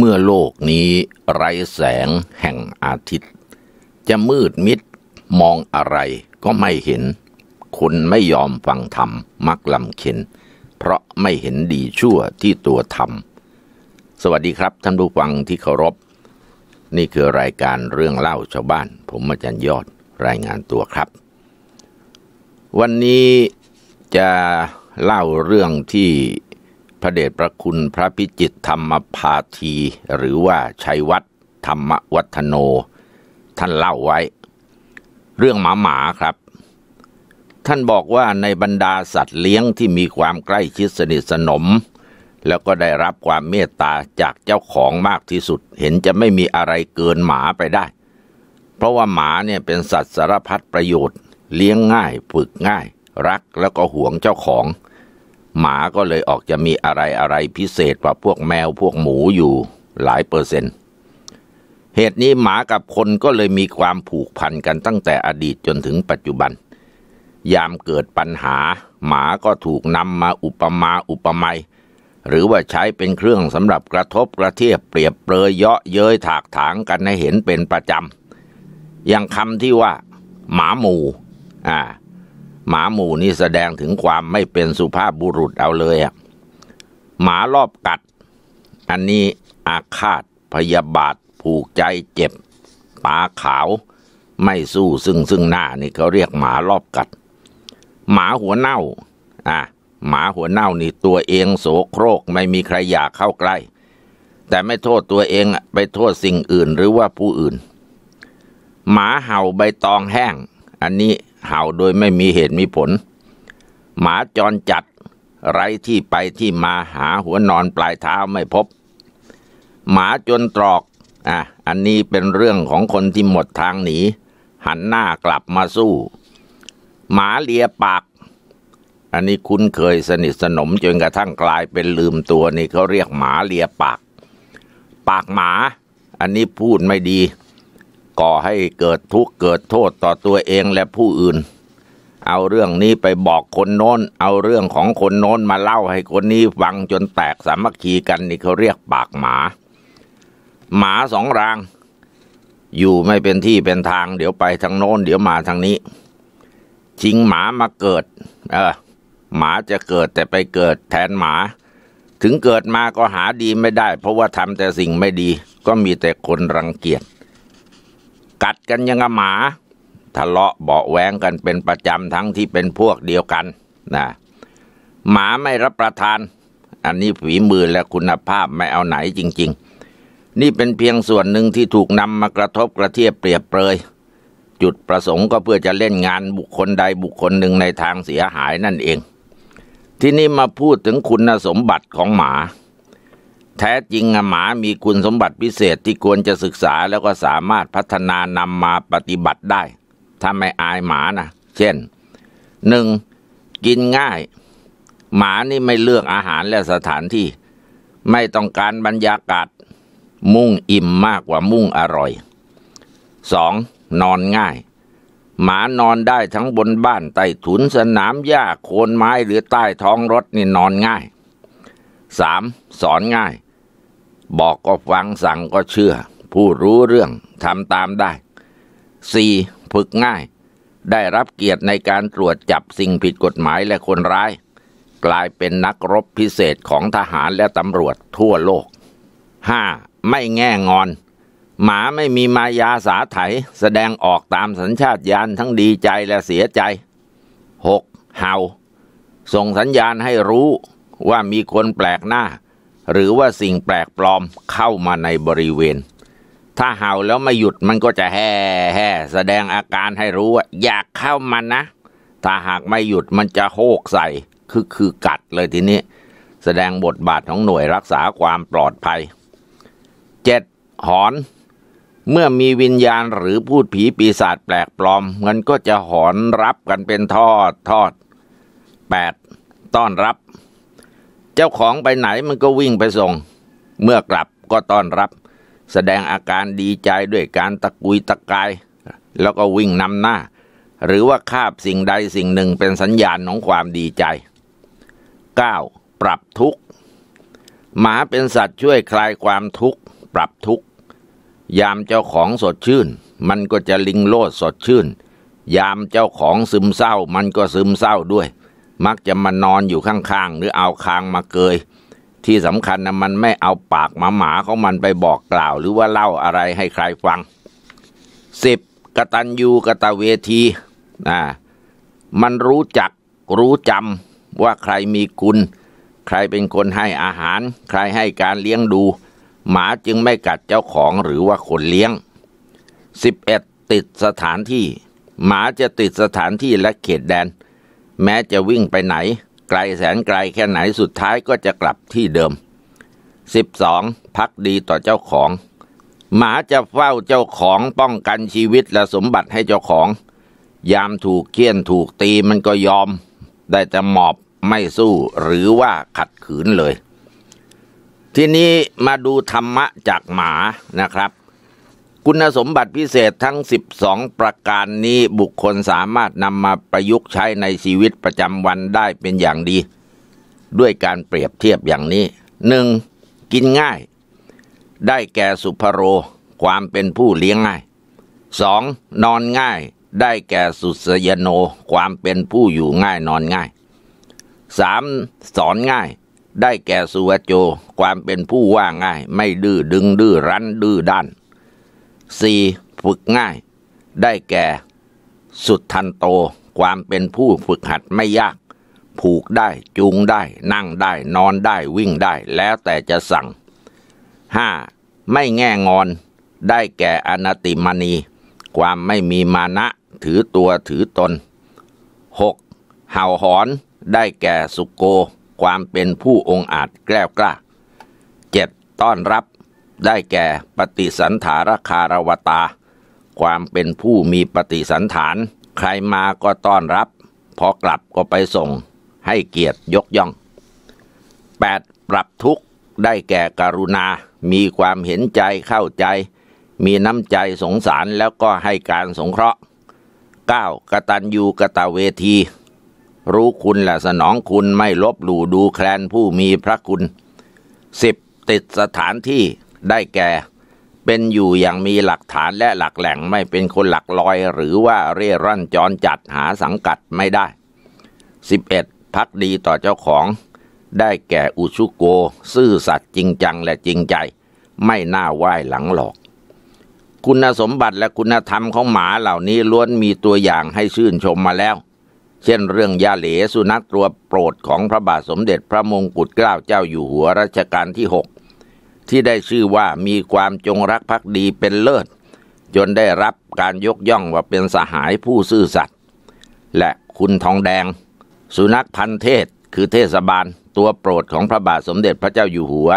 เมื่อโลกนี้ไร้แสงแห่งอาทิตย์ จะมืดมิดมองอะไรก็ไม่เห็นคนไม่ยอมฟังธรรม มักลำเข็น เพราะไม่เห็นดีชั่วที่ตัวทำสวัสดีครับ ท่านผู้ฟังที่เคารพ นี่คือรายการเรื่องเล่าชาวบ้าน ผมอาจารย์ยอด รายงานตัวครับ วันนี้จะเล่าเรื่องที่พระเดชพระคุณพระพิจิตธรรมภาที หรือว่าชัยวัฒธรรมวัฒโน ท่านเล่าไว้ เรื่องหมาหมาครับ ท่านบอกว่าในบรรดาสัตว์เลี้ยงที่มีความใกล้ชิดสนิทสนม แล้วก็ได้รับความเมตตาจากเจ้าของมากที่สุด เห็นจะไม่มีอะไรเกินหมาไปได้ เพราะว่าหมาเนี่ยเป็นสัตว์สารพัดประโยชน์ เลี้ยงง่าย ฝึกง่าย รักแล้วก็หวงเจ้าของหมาก็เลยออกจะมีอะไรอะไรพิเศษกว่าพวกแมวพวกหมูอยู่หลายเปอร์เซ็นต์เหตุนี้หมากับคนก็เลยมีความผูกพันกันตั้งแต่อดีตจนถึงปัจจุบัน ยามเกิดปัญหา หมาก็ถูกนำมาอุปมาอุปไมยหรือว่าใช้เป็นเครื่องสำหรับกระทบกระเทียบเปรียบเปรยเยาะเย้ยถากถางกันให้เห็นเป็นประจำอย่างคำที่ว่า หมาหมูอ่าหมาหมู่นี่แสดงถึงความไม่เป็นสุภาพบุรุษเอาเลยอะหมารอบกัด อันนี้อาฆาตพยาบาทผูกใจเจ็บปาขาวไม่สู้ซึ่งซึ่งหน้านี่เขาเรียกหมารอบกัด หมาหัวเน่าอ่ะหมาหัวเน่านี่ตัวเองโสโครกไม่มีใครอยากเข้าใกล้แต่ไม่โทษตัวเองไปโทษสิ่งอื่นหรือว่าผู้อื่น หมาเห่าใบตองแห้งอันนี้เห่าโดยไม่มีเหตุมีผล หมาจรจัดไรที่ไปที่มาหาหัวนอนปลายเท้าไม่พบ หมาจนตรอกอ่ะอันนี้เป็นเรื่องของคนที่หมดทางหนีหันหน้ากลับมาสู้ หมาเลียปาก อันนี้คุ้นเคยสนิทสนมจนกระทั่งกลายเป็นลืมตัวนี่เขาเรียกหมาเลียปาก ปากหมา อันนี้พูดไม่ดีก่อให้เกิดทุกข์เกิดโทษต่อตัวเองและผู้อื่น เอาเรื่องนี้ไปบอกคนโน้น เอาเรื่องของคนโน้นมาเล่าให้คนนี้ฟังจนแตกสามัคคีกันนี่เขาเรียกปากหมา หมาสองราง อยู่ไม่เป็นที่เป็นทาง เดี๋ยวไปทางโน้น เดี๋ยวมาทางนี้ ชิงหมามาเกิด เออ หมาจะเกิดแต่ไปเกิดแทนหมา ถึงเกิดมาก็หาดีไม่ได้ เพราะว่าทำแต่สิ่งไม่ดี ก็มีแต่คนรังเกียจกัดกันยังกับหมา ทะเลาะเบาแหวงกันเป็นประจำทั้งที่เป็นพวกเดียวกันนะหมาไม่รับประทาน อันนี้ฝีมือและคุณภาพไม่เอาไหนจริง ๆ นี่เป็นเพียงส่วนหนึ่งที่ถูกนำมากระทบกระเทียบเปรียบเปรยจุดประสงค์ก็เพื่อจะเล่นงานบุคคลใดบุคคลหนึ่งในทางเสียหายนั่นเอง ที่นี่มาพูดถึงคุณสมบัติของหมาแท้จริงหมามีคุณสมบัติพิเศษที่ควรจะศึกษาแล้วก็สามารถพัฒนานำมาปฏิบัติได้ ถ้าไม่อายหมานะ เช่นหนึ่งกินง่าย หมานี่ไม่เลือกอาหารและสถานที่ไม่ต้องการบรรยากาศ มุ่งอิ่มมากกว่ามุ่งอร่อยสองนอนง่าย หมานอนได้ทั้งบนบ้านใต้ถุนสนามหญ้าโคนไม้หรือใต้ท้องรถนี่นอนง่ายสามสอนง่ายบอกก็ฟังสั่งก็เชื่อ ผู้รู้เรื่องทำตามได้ 4. ฝึกง่าย ได้รับเกียรติในการตรวจจับสิ่งผิดกฎหมายและคนร้าย กลายเป็นนักรบพิเศษของทหารและตำรวจทั่วโลก 5. ไม่แง่งอน หมาไม่มีมายาสาไถ แสดงออกตามสัญชาตญาณทั้งดีใจและเสียใจ 6. เห่า ส่งสัญญาณให้รู้ว่ามีคนแปลกหน้าหรือว่าสิ่งแปลกปลอมเข้ามาในบริเวณ ถ้าเห่าแล้วไม่หยุดมันก็จะแห่แห่แสดงอาการให้รู้ว่า อยากเข้ามันนะ ถ้าหากไม่หยุดมันจะโหกใส่คือคือกัดเลยทีนี้ แสดงบทบาทของหน่วยรักษาความปลอดภัยเจ็ดหอน เมื่อมีวิญญาณหรือพูดผีปีศาจแปลกปลอม มันก็จะหอนรับกันเป็นทอดทอดแปดต้อนรับเจ้าของไปไหนมันก็วิ่งไปส่ง เมื่อกลับก็ต้อนรับ แสดงอาการดีใจด้วยการตะกุยตะกาย แล้วก็วิ่งนำหน้า หรือว่าคาบสิ่งใดสิ่งหนึ่งเป็นสัญญาณของความดีใจ 9. ปรับทุกข์ หมาเป็นสัตว์ช่วยคลายความทุกข์ปรับทุกข์ยามเจ้าของสดชื่น มันก็จะลิงโลดสดชื่น ยามเจ้าของซึมเศร้ามันก็ซึมเศร้าด้วยมักจะมานอนอยู่ข้างๆหรือเอาคางมาเกย ที่สำคัญนะมันไม่เอาปากหมาหมาของมันไปบอกกล่าวหรือว่าเล่าอะไรให้ใครฟังสิบกตัญญูกตเวทีนะมันรู้จักรู้จำว่าใครมีคุณ ใครเป็นคนให้อาหารใครให้การเลี้ยงดู หมาจึงไม่กัดเจ้าของหรือว่าคนเลี้ยง 11. ติดสถานที่ หมาจะติดสถานที่และเขตแดนแม้จะวิ่งไปไหน ไกลแสนไกลแค่ไหนสุดท้ายก็จะกลับที่เดิม 12. พักดีต่อเจ้าของ หมาจะเฝ้าเจ้าของป้องกันชีวิตและสมบัติให้เจ้าของ ยามถูกเคี่ยนถูกตีมันก็ยอม ได้แต่หมอบไม่สู้หรือว่าขัดขืนเลย ทีนี้มาดูธรรมะจากหมานะครับคุณสมบัติพิเศษทั้ง 12 ประการนี้บุคคลสามารถนำมาประยุกต์ใช้ในชีวิตประจำวันได้เป็นอย่างดี ด้วยการเปรียบเทียบอย่างนี้หนึ่งกินง่าย ได้แก่สุภโร ความเป็นผู้เลี้ยงง่ายสองนอนง่าย ได้แก่สุสยโน ความเป็นผู้อยู่ง่ายนอนง่ายสามสอนง่าย ได้แก่สุวโจ ความเป็นผู้ว่าง่าย ไม่ดื้อดึงดื้อรั้นดื้อด้านสี่ฝึกง่าย ได้แก่สุดทันโต ความเป็นผู้ฝึกหัดไม่ยาก ผูกได้จูงได้ นั่งได้นอนได้วิ่งได้แล้วแต่จะสั่งห้าไม่แง่งอน ได้แก่อนาติมานี ความไม่มีมานะถือตัวถือตนหกเห่าหอนได้แก่สุโก ความเป็นผู้องอาจแกล้วกล้าดต้อนรับได้แก่ปฏิสันถารคารวตา ความเป็นผู้มีปฏิสันฐาน ใครมาก็ต้อนรับ พอกลับก็ไปส่งให้เกียรติยกย่อง 8. ปรับทุกข์ได้แก่กรุณา มีความเห็นใจเข้าใจ มีน้ำใจสงสารแล้วก็ให้การสงเคราะห์ 9. กตัญญูกะตะเวที รู้คุณและสนองคุณไม่ลบหลู่ดูแคลนผู้มีพระคุณ 10. ติดสถานที่ได้แก่เป็นอยู่อย่างมีหลักฐานและหลักแหล่งไม่เป็นคนหลักลอยหรือว่าเร่ร่อนจรจัดหาสังกัดไม่ได้ 11. พักดีต่อเจ้าของ ได้แก่อุชุโก ซื่อสัตย์จริงจังและจริงใจ ไม่น่าไหว้หลังหลอก คุณสมบัติและคุณธรรมของหมาเหล่านี้ล้วนมีตัวอย่างให้ชื่นชมมาแล้ว เช่นเรื่องยาเหลสุนัขตัวโปรดของพระบาทสมเด็จพระมงกุฎเกล้าเจ้าอยู่หัวรัชกาลที่หกที่ได้ชื่อว่ามีความจงรักภักดีเป็นเลิศจนได้รับการยกย่องว่าเป็นสหายผู้ซื่อสัตย์และคุณทองแดง สุนัขพันเทศคือเทศบาล ตัวโปรดของพระบาทสมเด็จพระเจ้าอยู่หัว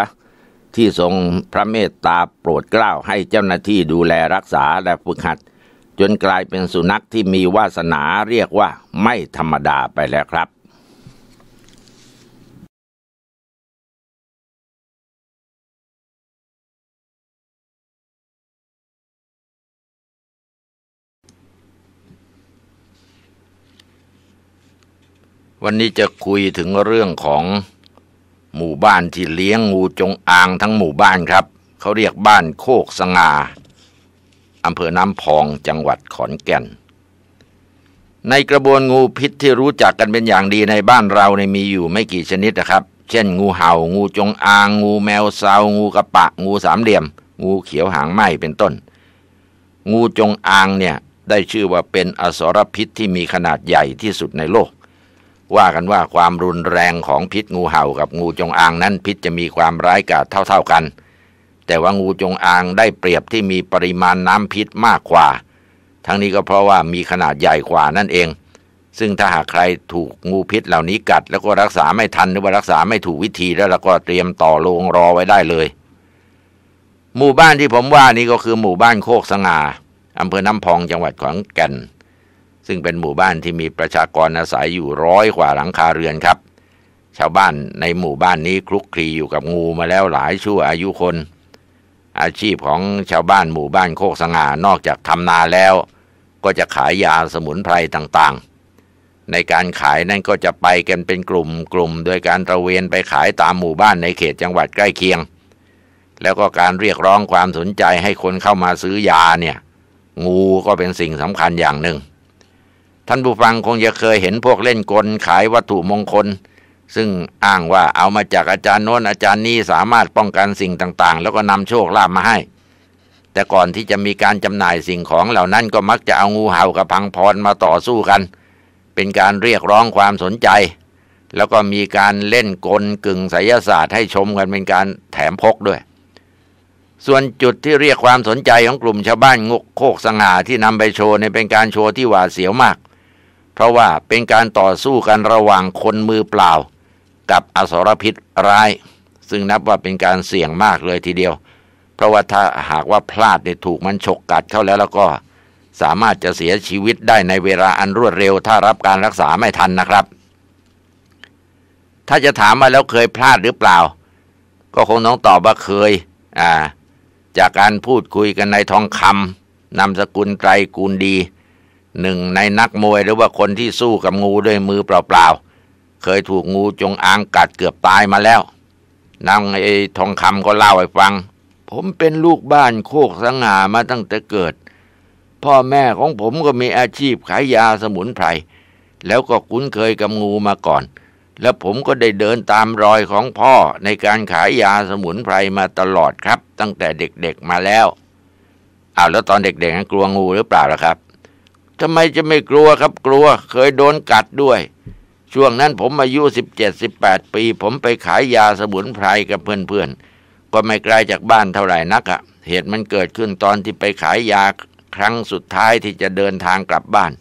ที่ทรงพระเมตตาโปรดเกล้าให้เจ้าหน้าที่ดูแลรักษาและฝึกหัด จนกลายเป็นสุนัขที่มีวาสนาเรียกว่าไม่ธรรมดาไปแล้วครับวันนี้จะคุยถึงเรื่องของหมู่บ้านที่เลี้ยงงูจงอางทั้งหมู่บ้านครับ เขาเรียกบ้านโคกสงาอำเภอน้ำพอง จังหวัดขอนแก่น ในกระบวนงูพิษที่รู้จักกันเป็นอย่างดีในบ้านเราในมีอยู่ไม่กี่ชนิดนะครับ เช่นงูเห่า งูจงอาง งูแมวซาวงูกระปะ งูสามเหลี่ยม งูเขียวหางไหมเป็นต้น งูจงอางเนี่ยได้ชื่อว่าเป็นอสรพิษที่มีขนาดใหญ่ที่สุดในโลกว่ากันว่าความรุนแรงของพิษงูเห่ากับงูจงอางนั้นพิษจะมีความร้ายกาจเท่าๆกัน แต่ว่างูจงอางได้เปรียบที่มีปริมาณน้ำพิษมากกว่า ทั้งนี้ก็เพราะว่ามีขนาดใหญ่กว่านั่นเอง ซึ่งถ้าหากใครถูกงูพิษเหล่านี้กัด แล้วก็รักษาไม่ทันหรือว่ารักษาไม่ถูกวิธีแล้วเราก็เตรียมต่อโลงรอไว้ได้เลย หมู่บ้านที่ผมว่านี้ก็คือหมู่บ้านโคกสง่าอำเภอน้ำพองจังหวัดขอนแก่นซึ่งเป็นหมู่บ้านที่มีประชากรอาศัยอยู่ร้อยกว่าหลังคาเรือนครับ ชาวบ้านในหมู่บ้านนี้คลุกคลีอยู่กับงูมาแล้วหลายชั่วอายุคน อาชีพของชาวบ้านหมู่บ้านโคกสง่า นอกจากทำนาแล้วก็จะขายยาสมุนไพรต่าง ๆ ในการขายนั่นก็จะไปกันเป็นกลุ่มกลุ่มโดยการตระเวนไปขายตามหมู่บ้านในเขตจังหวัดใกล้เคียง แล้วก็การเรียกร้องความสนใจให้คนเข้ามาซื้อยาเนี่ย งูก็เป็นสิ่งสำคัญอย่างหนึ่งท่านผู้ฟังคงจะเคยเห็นพวกเล่นกลขายวัตถุมงคล ซึ่งอ้างว่าเอามาจากอาจารย์โน้นอาจารย์นี้สามารถป้องกันสิ่งต่างๆ แล้วก็นำโชคลาภมาให้ แต่ก่อนที่จะมีการจำหน่ายสิ่งของเหล่านั้นก็มักจะเอางูเห่ากับพังพรมาต่อสู้กัน เป็นการเรียกร้องความสนใจ แล้วก็มีการเล่นกลกึ่งไสยศาสตร์ให้ชมกันเป็นการแถมพกด้วย ส่วนจุดที่เรียกความสนใจของกลุ่มชาวบ้านงกโคกสง่าที่นำไปโชว์ในเป็นการโชว์ที่หวาดเสียวมากราะว่าเป็นการต่อสู้กันระหว่างคนมือเปล่า กับอสรพิษร้ายซึ่งนับว่าเป็นการเสี่ยงมากเลยทีเดียว เพราะว่าถ้าหากว่าพลาดเนี่ยถูกมันฉกกัดเข้าแล้วแล้วก็สามารถจะเสียชีวิตได้ในเวลาอันรวดเร็ว ถ้ารับการรักษา ไม่ทันนะครับ ถ้าจะถามมาแล้วเคยพลาดหรือเปล่า ก็คงน้องตอบว่าเคยอ่าจากการพูดคุยกันในทองคำนำสกุลไตรกูลดีหนึ่งในนักมวยหรือว่าคนที่สู้กับงูด้วยมือเปล่าๆ เคยถูกงูจงอางกัดเกือบตายมาแล้วนางไอ้ทองคำก็เล่าให้ฟัง ผมเป็นลูกบ้านโคกสง่ามาตั้งแต่เกิด พ่อแม่ของผมก็มีอาชีพขายยาสมุนไพร แล้วก็คุ้นเคยกับงูมาก่อน แล้วผมก็ได้เดินตามรอยของพ่อในการขายยาสมุนไพรมาตลอดครับตั้งแต่เด็กๆมาแล้วอ้าวแล้วตอนเด็กๆกลัวงูหรือเปล่าล่ะครับทำไมจะไม่กลัวครับกลัว เคยโดนกัดด้วย ช่วงนั้นผมอายุสิบเจ็ดสิบแปดปีผมไปขายยาสมุนไพรกับเพื่อนๆ ก็ไม่ไกลจากบ้านเท่าไหร่นักอ่ะเหตุมันเกิดขึ้นตอนที่ไปขายยาครั้งสุดท้ายที่จะเดินทางกลับบ้าน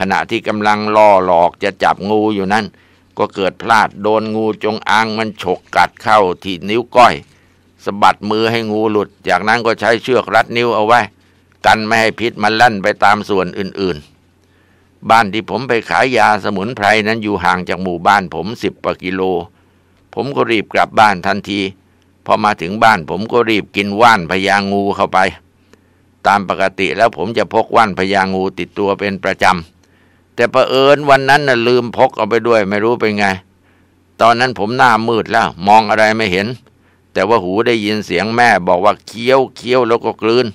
ขณะที่กำลังล่อหลอกจะจับงูอยู่นั้น ก็เกิดพลาดโดนงูจงอางมันฉกกัดเข้าที่นิ้วก้อยสะบัดมือให้งูหลุดจากนั้นก็ใช้เชือกรัดนิ้วเอาไว้กันไม่ให้พิษมันลั่น ไปตามส่วนอื่นๆ บ้านที่ผมไปขายยาสมุนไพรนั้นอยู่ห่างจากหมู่บ้านผมสิบกว่ากิโล ผมก็รีบกลับบ้านทันที พอมาถึงบ้านผมก็รีบกินว่านพยางูเข้าไป ตามปกติแล้วผมจะพกว่านพยางูติดตัวเป็นประจำ แต่เผอิญวันนั้นน่ะลืมพกเอาไปด้วยไม่รู้เป็นไง ตอนนั้นผมหน้ามืดแล้วมองอะไรไม่เห็น แต่ว่าหูได้ยินเสียงแม่บอกว่าเคี้ยวเคี้ยวแล้วก็กลืน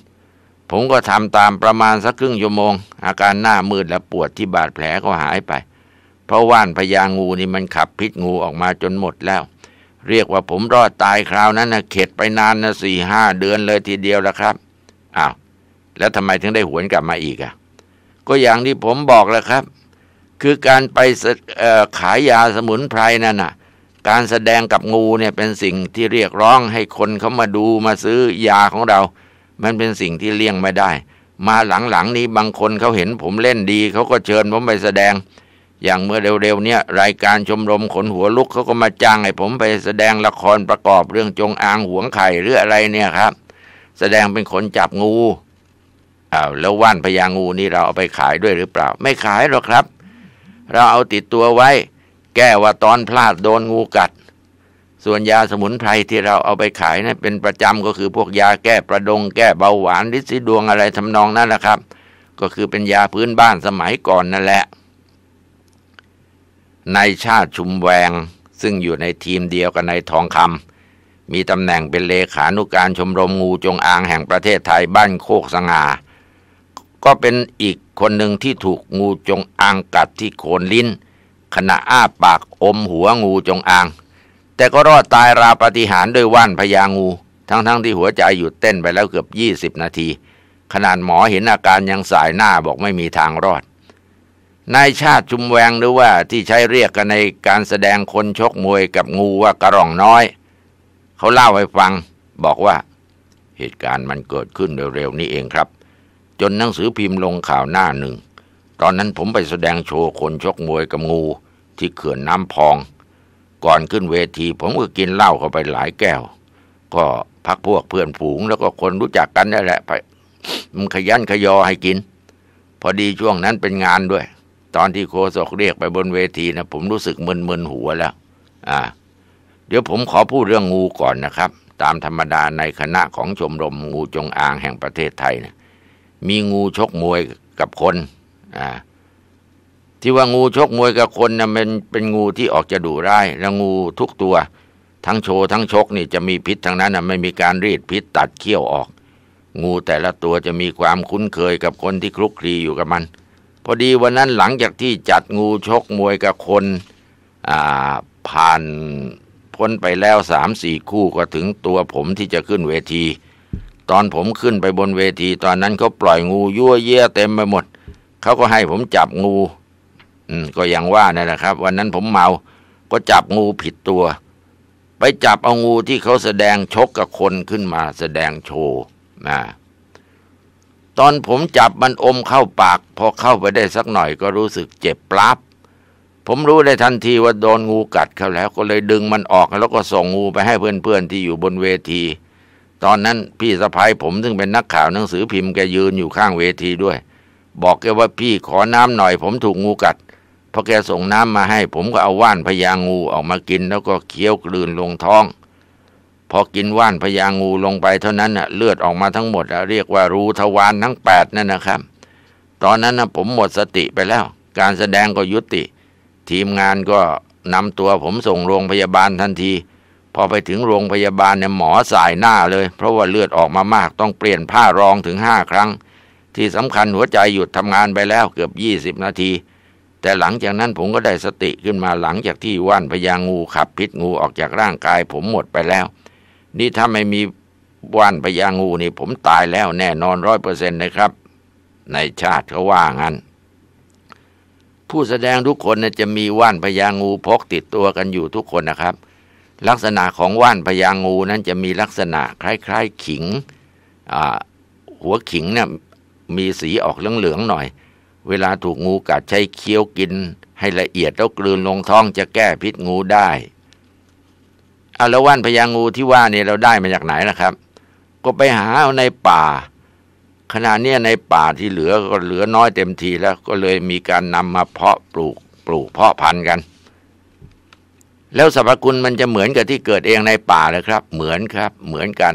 ผมก็ทำตามประมาณสักครึ่งชั่วโมง อาการหน้ามืดและปวดที่บาดแผลก็หายไป เพราะว่านพญางูนี่มันขับพิษงูออกมาจนหมดแล้ว เรียกว่าผมรอดตายคราวนั้นนะเข็ดไปนานนะสี่ห้าเดือนเลยทีเดียวแล้วครับ อ้าว แล้วทำไมถึงได้หวนกลับมาอีกอะ่ะ ก็อย่างที่ผมบอกแล้วครับ คือการไปขายยาสมุนไพรนั่นน่ะ การแสดงกับงูเนี่ยเป็นสิ่งที่เรียกร้องให้คนเขามาดูมาซื้อยาของเรามันเป็นสิ่งที่เลี่ยงไม่ได้ มาหลังๆนี้บางคนเขาเห็นผมเล่นดี เขาก็เชิญผมไปแสดง อย่างเมื่อเร็วๆเนี้ยรายการชมรมขนหัวลุกเขาก็มาจ้างให้ ผมไปแสดงละครประกอบเรื่องจงอางหวงไข่หรืออะไรเนี่ยครับ แสดงเป็นคนจับงูอ้าวแล้วว่านพญางูนี่เราเอาไปขายด้วยหรือเปล่า ไม่ขายหรอกครับ เราเอาติดตัวไว้ แก้ว่าตอนพลาดโดนงูกัดส่วนยาสมุนไพรที่เราเอาไปขายนะเป็นประจำก็คือพวกยาแก้ประดงแก้เบาหวานฤทธิ์สีดวงอะไรทำนองนั้นแหละครับ ก็คือเป็นยาพื้นบ้านสมัยก่อนนั่นแหละในชาติชุมแวงซึ่งอยู่ในทีมเดียวกับในทองคำมีตำแหน่งเป็นเลขานุการชมรมงูจงอางแห่งประเทศไทยบ้านโคกสงาก็เป็นอีกคนหนึ่งที่ถูกงูจงอางกัดที่โคนลิ้น ขณะอ้าปากอมหัวงูจงอางแต่ก็รอดตายราปฏิหารด้วยว่านพญางู ทั้งๆทที่หัวใจหยุดเต้นไปแล้วเกือบยี่สิบนาที ขนาดหมอเห็นอาการยังสายหน้าบอกไม่มีทางรอด นายชาติชุมแวงหรือว่าที่ใช้เรียกกันในการแสดงคนชกมวยกับงูว่ากระรองน้อย เขาเล่าให้ฟัง บอกว่าเหตุการณ์มันเกิดขึ้นเร็วๆนี้เองครับ จนหนังสือพิมพ์ลงข่าวหน้าหนึ่ง ตอนนั้นผมไปแสดงโชว์คนชกมวยกับงูที่เขื่อนน้ำพองก่อนขึ้นเวที ผมก็กินเหล้าเข้าไปหลายแก้ว ก็พักพวกเพื่อนฝูง แล้วก็คนรู้จักกันนี่แหละ ไปมันขยันขยอให้กิน พอดีช่วงนั้นเป็นงานด้วย ตอนที่โคศกเรียกไปบนเวทีนะผมรู้สึกมึนมึนหัวแล้วอ่าเดี๋ยวผมขอพูดเรื่องงูก่อนนะครับ ตามธรรมดาในคณะของชมรมงูจงอางแห่งประเทศไทยนะมีงูชกมวยกับคนอ่าที่ว่างูชกมวยกับคนนะ่ะเป็นเป็นงูที่ออกจะดุร้ายและงูทุกตัว ทั้งโชว์ทั้งชกนี่จะมีพิษทั้งนั้นนะไม่มีการรีดพิษตัดเขี้ยวออก งูแต่ละตัวจะมีความคุ้นเคยกับคนที่คลุกคลีอยู่กับมัน พอดีวันนั้นหลังจากที่จัดงูชกมวยกับคนผ่านพ้นไปแล้วสามสี่คู่ก็ถึงตัวผมที่จะขึ้นเวที ตอนผมขึ้นไปบนเวที ตอนนั้นเขาปล่อยงูยั่วเยี่ยเต็มไปหมดเขาก็ให้ผมจับงูอืมก็อย่างว่านี่นแหละครับ วันนั้นผมเมาก็จับงูผิดตัว ไปจับเอางูที่เขาแสดงชกกับคนขึ้นมาแสดงโชว์นะตอนผมจับมันอมเข้าปาก พอเข้าไปได้สักหน่อย ก็รู้สึกเจ็บปลับ ผมรู้ได้ทันทีว่าโดนงูกัดเขาแล้วก็เลยดึงมันออกแล้วก็ส่งงูไปให้เพื่อนๆที่อยู่บนเวที ตอนนั้นพี่สะพายผมซึ่งเป็นนักข่าวหนังสือพิมพ์แกยืนอยู่ข้างเวทีด้วย บอกแกว่าพี่ขอน้ำหน่อย ผมถูกงูกัดพอแกส่งน้ำมาให้ผมก็เอาว่านพญางูออกมากินแล้วก็เคี้ยวกลืนลงท้องพอกินว่านพญางูลงไปเท่านั้นน่ะเลือดออกมาทั้งหมดเรียกว่ารูทวารทั้งแปดนั่นนะครับ ตอนนั้นนะผมหมดสติไปแล้ว การแสดงก็ยุติ ทีมงานก็นำตัวผมส่งโรงพยาบาลทันที พอไปถึงโรงพยาบาลเนี่ยหมอสายหน้าเลย เพราะว่าเลือดออกมามากต้องเปลี่ยนผ้ารองถึงห้าครั้ง ที่สำคัญหัวใจหยุดทำงานไปแล้วเกือบยี่สิบนาทีแต่หลังจากนั้นผมก็ได้สติขึ้นมาหลังจากที่ว่านพญางูขับ พิษงูออกจากร่างกายผมหมดไปแล้ว นี่ถ้าไม่มีว่านพญางูนี่ผมตายแล้วแน่นอนร้อยเปอร์เซ็นต์นะครับ ในชาติเขาว่างั้น ผู้แสดงทุกคนนจะมี ว่านพญางูพกติดตัวกันอยู่ทุกคนนะครับ ลักษณะของ ว่านพญางูนั้นจะมีลักษณะ คล้าย ๆขิง หัวขิงเนี่ยมีสีออกเหลืองๆหน่อยเวลาถูกงูกัดใช้เคี้ยวกินให้ละเอียด แล้วกลืนลงท้องจะแก้พิษงูได้อาละว่านพญางูที่ว่านี่เราได้มาจากไหนนะครับ ก็ไปหาเอาในป่า ขณะนี้ในป่าที่เหลือก็เหลือน้อยเต็มทีแล้วก็เลยมีการนำมาเพาะปลูกปลูกเพาะพันธุ์กัน แล้วสรรพคุณมันจะเหมือนกับที่เกิดเองในป่าเลยครับ เหมือนครับ เหมือนกัน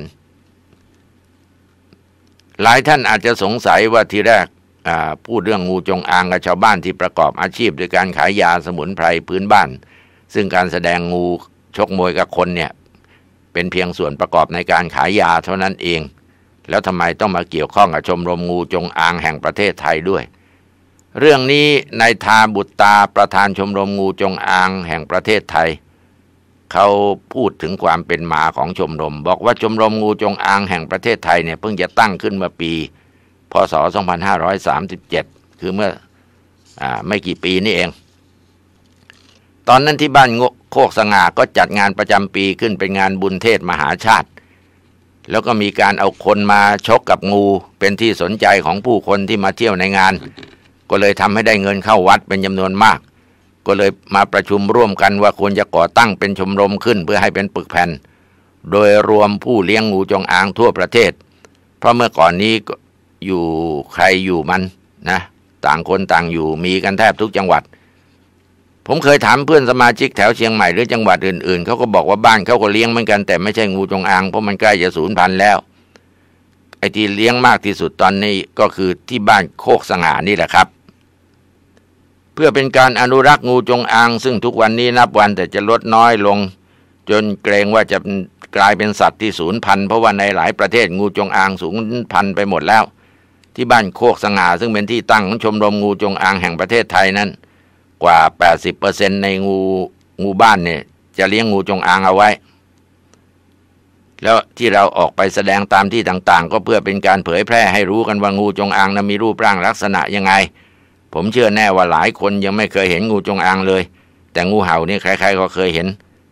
หลายท่านอาจจะสงสัยว่าทีแรกพูดเรื่องงูจงอางกับชาวบ้านที่ประกอบอาชีพด้วยการขายยาสมุนไพรพื้นบ้าน ซึ่งการแสดงงูชกมวยกับคนเนี่ยเป็นเพียงส่วนประกอบในการขายยาเท่านั้นเอง แล้วทำไมต้องมาเกี่ยวข้องกับชมรมงูจงอางแห่งประเทศไทยด้วย เรื่องนี้นายทาบุตรตาประธานชมรมงูจงอางแห่งประเทศไทยเขาพูดถึงความเป็นมาของชมรม บอกว่าชมรมงูจงอางแห่งประเทศไทยเนี่ยเพิ่งจะตั้งขึ้นมาปีพศ2537 คือเมื่ออไม่กี่ปีนี่เอง ตอนนั้นที่บ้านโคกสง่าก็จัดงานประจำปีขึ้นเป็นงานบุญเทศมหาชาติ แล้วก็มีการเอาคนมาชกกับงู เป็นที่สนใจของผู้คนที่มาเที่ยวในงาน ก็เลยทำให้ได้เงินเข้าวัดเป็นจำนวนมาก ก็เลยมาประชุมร่วมกันว่าควรจะก่อตั้งเป็นชมรมขึ้นเพื่อให้เป็นปึกแผ่น โดยรวมผู้เลี้ยงงูจงอางทั่วประเทศ เพราะเมื่อก่อนนี้อยู่ใครอยู่มันนะ ต่างคนต่างอยู่มีกันแทบทุกจังหวัด ผมเคยถามเพื่อนสมาชิกแถวเชียงใหม่หรือจังหวัดอื่นๆเขาก็บอกว่าบ้านเขาก็เลี้ยงเหมือนกันแต่ไม่ใช่งูจงอางเพราะมันใกล้จะสูญพันธุ์แล้ว ไอ้ที่เลี้ยงมากที่สุดตอนนี้ก็คือที่บ้านโคกสง่านี่แหละครับ เพื่อเป็นการอนุรักษ์งูจงอาง ซึ่งทุกวันนี้นับวันแต่จะลดน้อยลง จนเกรงว่าจะกลายเป็นสัตว์ที่สูญพันธุ์เพราะว่าในหลายประเทศงูจงอางสูญพันธุ์ไปหมดแล้วที่บ้านโคกสง่า ซึ่งเป็นที่ตั้งของชมรมงูจงอางแห่งประเทศไทยนั้น กว่า 80%ในงูงูบ้านเนี่ยจะเลี้ยงงูจงอางเอาไว้ แล้วที่เราออกไปแสดงตามที่ต่างๆ ก็เพื่อเป็นการเผยแพร่ให้รู้กันว่างูจงอางนั้นมีรูปร่างลักษณะยังไง ผมเชื่อแน่ว่าหลายคนยังไม่เคยเห็นงูจงอางเลย แต่งูเห่านี่ใครๆก็เคยเห็น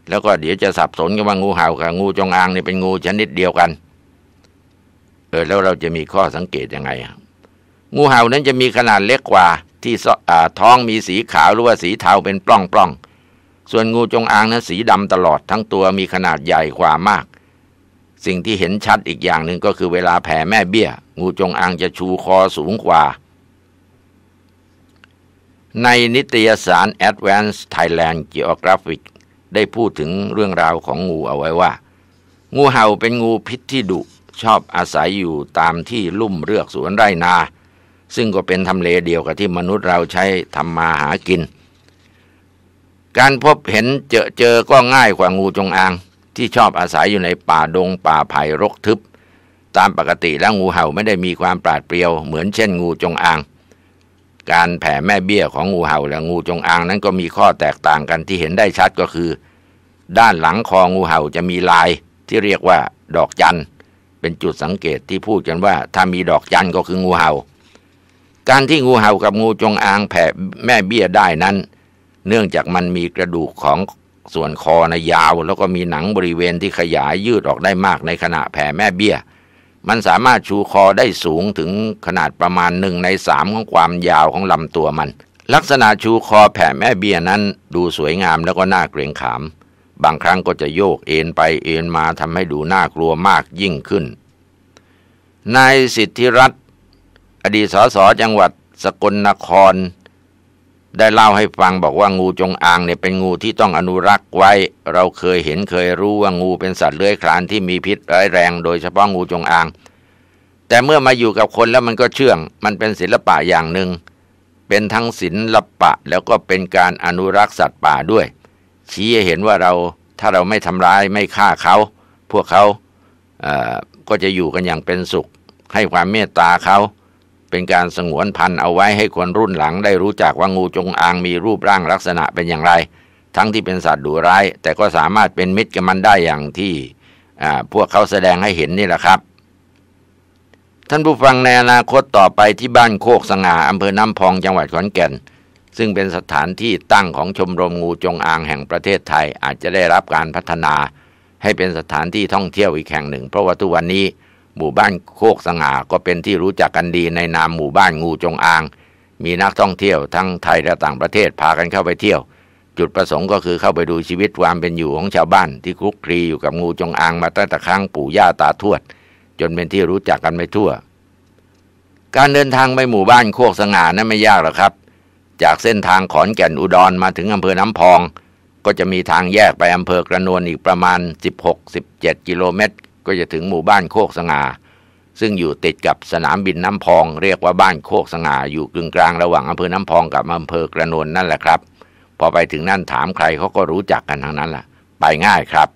แล้วก็เดี๋ยวจะสับสนกันว่างูเห่ากับงูจงอางนี่เป็นงูชนิดเดียวกันเออแล้วเราจะมีข้อสังเกตยังไง งูเห่านั้นจะมีขนาดเล็กกว่าที่ท้องมีสีขาวหรือว่าสีเทาเป็นปล้องปล้องส่วนงูจงอางนั้นสีดำตลอดทั้งตัวมีขนาดใหญ่กว่ามาก สิ่งที่เห็นชัดอีกอย่างหนึ่งก็คือเวลาแผ่แม่เบี้ย งูจงอางจะชูคอสูงกว่า ในนิตยสาร Advanced Thailand Geographic ได้พูดถึงเรื่องราวของงูเอาไว้ว่า งูเห่าเป็นงูพิษที่ดุชอบอาศัยอยู่ตามที่ลุ่มเรือกสวนไร่นา ซึ่งก็เป็นทำเลเดียวกับที่มนุษย์เราใช้ทำมาหากิน การพบเห็นเจอเจอก็ง่ายกว่างูจงอาง ที่ชอบอาศัยอยู่ในป่าดงป่าไผ่รกทึบ ตามปกติแล้วงูเห่าไม่ได้มีความปราดเปรียว เหมือนเช่นงูจงอางการแผ่แม่เบี้ยของงูเห่าและงูจงอางนั้นก็มีข้อแตกต่างกันที่เห็นได้ชัดก็คือ ด้านหลังคองูเห่าจะมีลายที่เรียกว่า ดอกจันทร์เป็นจุดสังเกตที่พูดกันว่าถ้ามีดอกจันก็คืองูเหา่า การที่งูเห่ากับงูจงอางแผ่แม่เบี้ยได้นั้น เนื่องจากมันมีกระดูกของส่วนคอนะยาว แล้วก็มีหนังบริเวณที่ขยายยืดออกได้มากในขณะแผ่แม่เบี้ย มันสามารถชูคอได้สูงถึงขนาดประมาณหนึ่งในสามของความยาวของลำตัวมัน ลักษณะชูคอแผ่แม่เบี้ยนั้นดูสวยงามแล้วก็น่าเกรงขามบางครั้งก็จะโยกเอ็นไปเอ็นมาทำให้ดูน่ากลัวมากยิ่งขึ้น นายสิทธิรัตน์อดีตสสจังหวัดสกลนคร ได้เล่าให้ฟังบอกว่างูจงอางเนี่ยเป็นงูที่ต้องอนุรักษ์ไว้ เราเคยเห็นเคยรู้ว่างูเป็นสัตว์เลื้อยคลานที่มีพิษร้ายแรง โดยเฉพาะงูจงอาง แต่เมื่อมาอยู่กับคนแล้วมันก็เชื่อง มันเป็นศิลปะอย่างหนึ่งเป็นทั้งศิลปะแล้วก็เป็นการอนุรักษ์สัตว์ป่าด้วยชี้ให้เห็นว่าเราถ้าเราไม่ทำร้ายไม่ฆ่าเขา พวกเขาก็จะอยู่กันอย่างเป็นสุข ให้ความเมตตาเขาเป็นการสงวนพันเอาไว้ให้คนรุ่นหลังได้รู้จักว่างูจงอางมีรูปร่างลักษณะเป็นอย่างไร ทั้งที่เป็นสัตว์ดุร้าย แต่ก็สามารถเป็นมิตรกับมันได้อย่างที่พวกเขาแสดงให้เห็นนี่แหละครับ ท่านผู้ฟังในอนาคตต่อไปที่บ้านโคกสง่าอำเภอน้ำพองจังหวัดขอนแก่นซึ่งเป็นสถานที่ตั้งของชมรมงูจงอางแห่งประเทศไทยอาจจะได้รับการพัฒนา ให้เป็นสถานที่ท่องเที่ยวอีกแห่งหนึ่ง เพราะว่าทุกวันนี้ หมู่บ้านโคกสง่าก็เป็นที่รู้จักกันดีในนามหมู่บ้านงูจงอาง มีนักท่องเที่ยวทั้งไทยและต่างประเทศพากันเข้าไปเที่ยว จุดประสงค์ก็คือเข้าไปดูชีวิตความเป็นอยู่ของชาวบ้านที่คลุกคลีอยู่กับงูจงอางมาตั้งแต่ครั้งปู่ย่าตาทวด จนเป็นที่รู้จักกันไปทั่ว การเดินทางไปหมู่บ้านโคกสง่านั้นไม่ยากหรอกครับจากเส้นทางขอนแก่นอุดรมาถึงอำเภอน้ำพอง ก็จะมีทางแยกไปอำเภอกระนวลอีกประมาณ 16-17 กิโลเมตร ก็จะถึงหมู่บ้านโคกสงาซึ่งอยู่ติดกับสนามบินน้ำพอง เรียกว่าบ้านโคกสง่าอยู่กึ่งกลางระหว่างอำเภอน้ำพองกับอำเภอกระนวลนนั่นแหละครับพอไปถึงนั่นถามใครเขาก็รู้จักกันทางนั้นล่ะไปง่ายครับ